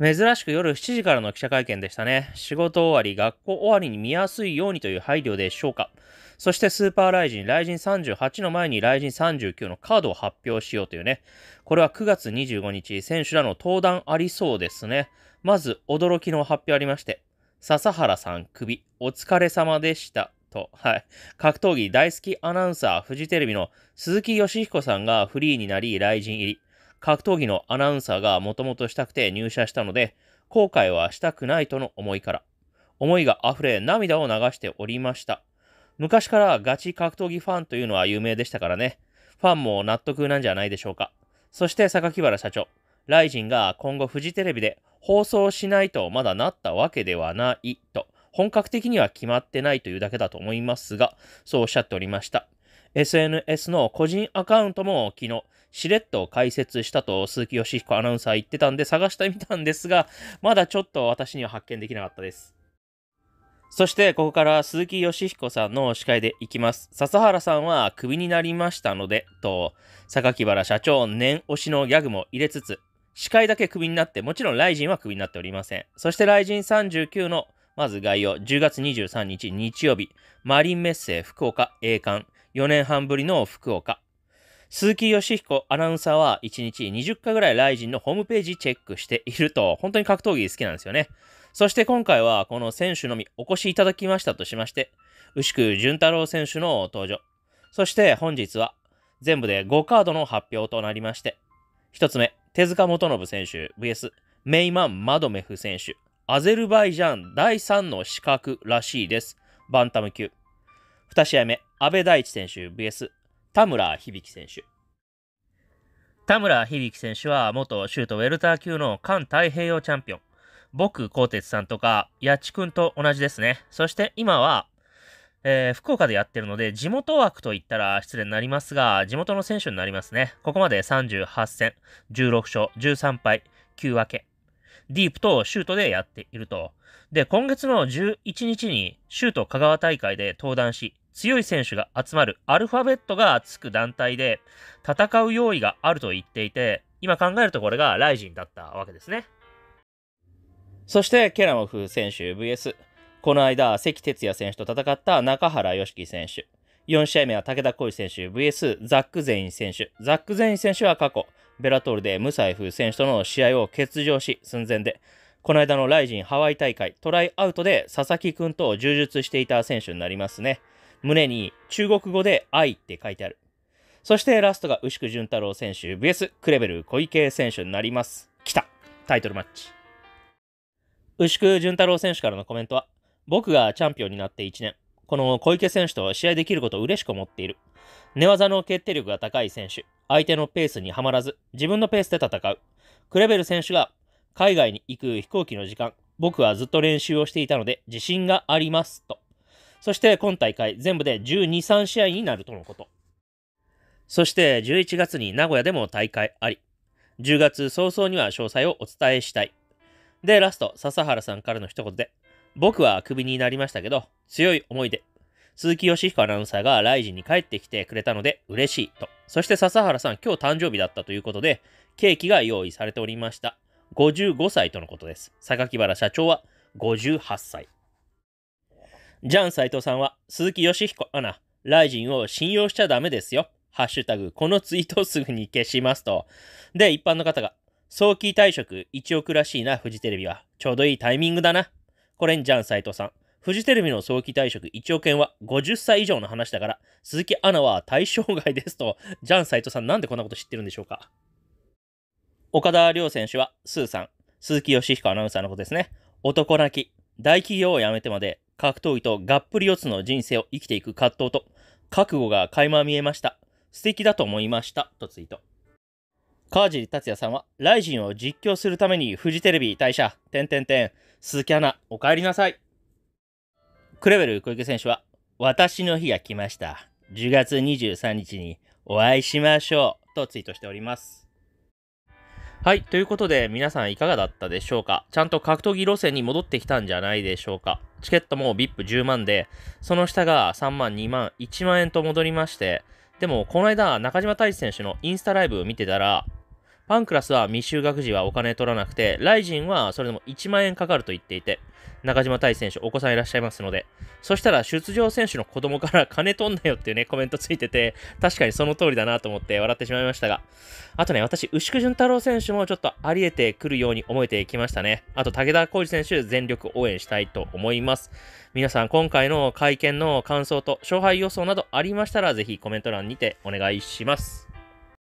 珍しく夜7時からの記者会見でしたね。仕事終わり、学校終わりに見やすいようにという配慮でしょうか。そしてスーパーライジン、ライジン38の前にライジン39のカードを発表しようというね。これは9月25日、選手らの登壇ありそうですね。まず、驚きの発表ありまして、笹原さん首、お疲れ様でした。と、はい。格闘技大好きアナウンサー、フジテレビの鈴木義彦さんがフリーになり、ライジン入り。格闘技のアナウンサーがもともとしたくて入社したので、後悔はしたくないとの思いから、思いが溢れ涙を流しておりました。昔からガチ格闘技ファンというのは有名でしたからね。ファンも納得なんじゃないでしょうか。そして榊原社長、ライジンが今後フジテレビで放送しないとまだなったわけではないと、本格的には決まってないというだけだと思いますが、そうおっしゃっておりました。SNS の個人アカウントも昨日、しれっと解説したと鈴木義彦アナウンサー言ってたんで探してみたんですが、まだちょっと私には発見できなかったです。そしてここから鈴木義彦さんの司会でいきます。笹原さんはクビになりましたので、と、榊原社長念押しのギャグも入れつつ、司会だけクビになって、もちろんライジンはクビになっておりません。そしてライジン39のまず概要、10月23日日曜日、マリンメッセ福岡栄冠、4年半ぶりの福岡。鈴木義彦アナウンサーは1日20回ぐらいライジンのホームページチェックしていると、本当に格闘技好きなんですよね。そして今回はこの選手のみお越しいただきましたとしまして、牛久潤太郎選手の登場。そして本日は全部で5カードの発表となりまして、1つ目、手塚元信選手 VS メイマン・マドメフ選手、アゼルバイジャン第3の資格らしいです。バンタム級。2試合目、安部大地選手 VS 田村響選手。田村響選手は元シュートウェルター級の環太平洋チャンピオン。僕、鋼鉄さんとか、やちくんと同じですね。そして今は、えー、福岡でやってるので、地元枠と言ったら失礼になりますが、地元の選手になりますね。ここまで38戦、16勝、13敗、9分け。ディープとシュートでやっていると。で、今月の11日にシュート香川大会で登壇し、強い選手が集まるアルファベットがつく団体で、戦う用意があると言っていて、今考えるとこれがライジンだったわけですね。そして、ケラモフ選手 VS。この間、関哲也選手と戦った中原良樹選手。4試合目は武田浩二選手 VS ザック・ゼイン選手。ザック・ゼイン選手は過去、ベラトールでムサイフ選手との試合を欠場し、寸前で、この間のライジンハワイ大会、トライアウトで佐々木君と充実していた選手になりますね。胸に中国語で愛って書いてある。そしてラストが牛久潤太郎選手 VS クレベル小池選手になります。来たタイトルマッチ。牛久潤太郎選手からのコメントは、僕がチャンピオンになって1年、この小池選手と試合できることを嬉しく思っている。寝技の決定力が高い選手、相手のペースにはまらず、自分のペースで戦う。クレベル選手が海外に行く飛行機の時間、僕はずっと練習をしていたので自信がありますと。そして今大会全部で12、3試合になるとのこと。そして11月に名古屋でも大会あり、10月早々には詳細をお伝えしたい。で、ラスト、笹原さんからの一言で、僕はクビになりましたけど、強い思いで。鈴木義彦アナウンサーがライジンに帰ってきてくれたので嬉しいと。そして笹原さん、今日誕生日だったということで、ケーキが用意されておりました。55歳とのことです。榊原社長は58歳。ジャン斎藤さんは、鈴木義彦アナ、ライジンを信用しちゃダメですよ。ハッシュタグ、このツイートをすぐに消しますと。で、一般の方が、早期退職1億らしいな、フジテレビは。ちょうどいいタイミングだな。これにジャン斎藤さん。フジテレビの早期退職1億円は50歳以上の話だから、鈴木アナは対象外ですと、ジャン斎藤さんなんでこんなこと知ってるんでしょうか。岡田亮選手は、スーさん、鈴木義彦アナウンサーのことですね。男泣き、大企業を辞めてまで格闘技とがっぷり四つの人生を生きていく葛藤と、覚悟が垣間見えました。素敵だと思いました。とツイート。川尻達也さんは、ライジンを実況するためにフジテレビ退社、点て点、鈴木アナ、お帰りなさい。クレベル小池選手は、私の日が来ました。10月23日にお会いしましょう。とツイートしております。はい。ということで、皆さんいかがだったでしょうかちゃんと格闘技路線に戻ってきたんじゃないでしょうかチケットも VIP10 万で、その下が3万、2万、1万円と戻りまして、でも、この間、中島大一選手のインスタライブを見てたら、ファンクラスは未就学児はお金取らなくて、ライジンはそれでも1万円かかると言っていて、中島大選手、お子さんいらっしゃいますので、そしたら出場選手の子供から金取んなよっていうね、コメントついてて、確かにその通りだなと思って笑ってしまいましたが、あとね、私、牛久潤太郎選手もちょっとありえてくるように思えてきましたね。あと、武田浩二選手、全力応援したいと思います。皆さん、今回の会見の感想と勝敗予想などありましたら、ぜひコメント欄にてお願いします。